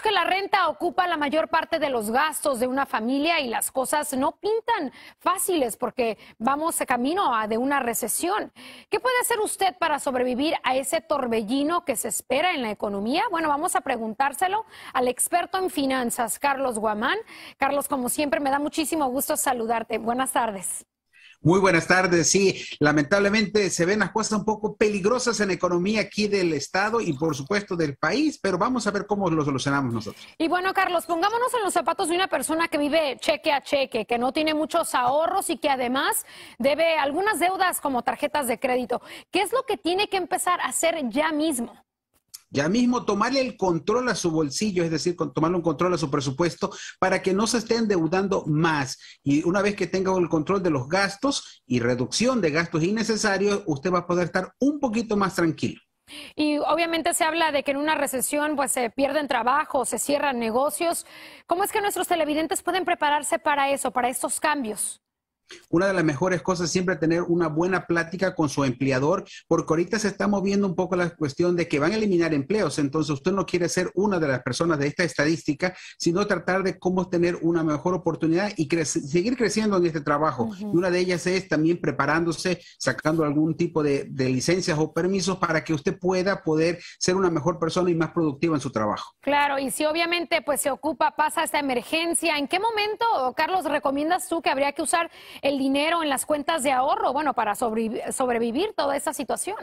que la renta ocupa la mayor parte de los gastos de una familia y las cosas no pintan fáciles porque vamos a camino a, de una recesión. ¿Qué puede hacer usted para sobrevivir a ese torbellino que se espera en la economía? Bueno, vamos a preguntárselo al experto en finanzas, Carlos Guamán. Carlos, como siempre, me da muchísimo gusto saludarte. Buenas tardes. Muy buenas tardes. Sí, lamentablemente se ven las cosas un poco peligrosas en economía aquí del Estado y por supuesto del país, pero vamos a ver cómo lo solucionamos nosotros. Y bueno, Carlos, pongámonos en los zapatos de una persona que vive cheque a cheque, que no tiene muchos ahorros y que además debe algunas deudas como tarjetas de crédito. ¿Qué es lo que tiene que empezar a hacer ya mismo? ya mismo tomarle el control a su bolsillo, es decir, tomarle un control a su presupuesto para que no se esté endeudando más. Y una vez que tenga el control de los gastos y reducción de gastos innecesarios, usted va a poder estar un poquito más tranquilo. Y obviamente se habla de que en una recesión pues se pierden trabajos, se cierran negocios. ¿Cómo es que nuestros televidentes pueden prepararse para eso, para estos cambios? Una de las mejores cosas siempre tener una buena plática con su empleador, porque ahorita se está moviendo un poco la cuestión de que van a eliminar empleos, entonces usted no quiere ser una de las personas de esta estadística, sino tratar de cómo tener una mejor oportunidad y seguir creciendo en este trabajo. Y una de ellas es también preparándose, sacando algún tipo de, de, licencias o permisos para que usted pueda poder ser una mejor persona y más productiva en su trabajo. Claro, y si obviamente pues se ocupa, pasa esta emergencia, ¿en qué momento, Carlos, recomiendas tú que habría que usar el dinero en las cuentas de ahorro, bueno, para sobrevivir toda esa situación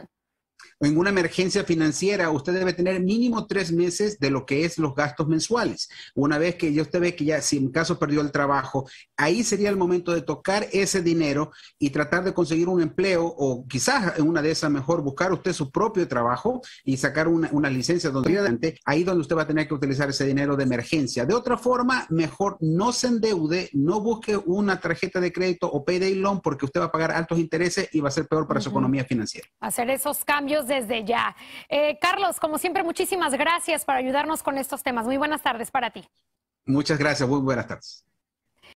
en una emergencia financiera, usted debe tener mínimo tres meses de lo que es los gastos mensuales. Una vez que ya usted ve que ya, si en caso perdió el trabajo, ahí sería el momento de tocar ese dinero y tratar de conseguir un empleo o quizás en una de esas mejor buscar usted su propio trabajo y sacar una, una licencia donde adelante, ahí donde usted va a tener que utilizar ese dinero de emergencia. De otra forma, mejor no se endeude, no busque una tarjeta de crédito o payday loan porque usted va a pagar altos intereses y va a ser peor para su economía financiera. Hacer esos cambios desde ya. Eh, Carlos, como siempre, muchísimas gracias por ayudarnos con estos temas. Muy buenas tardes para ti. Muchas gracias, muy buenas tardes.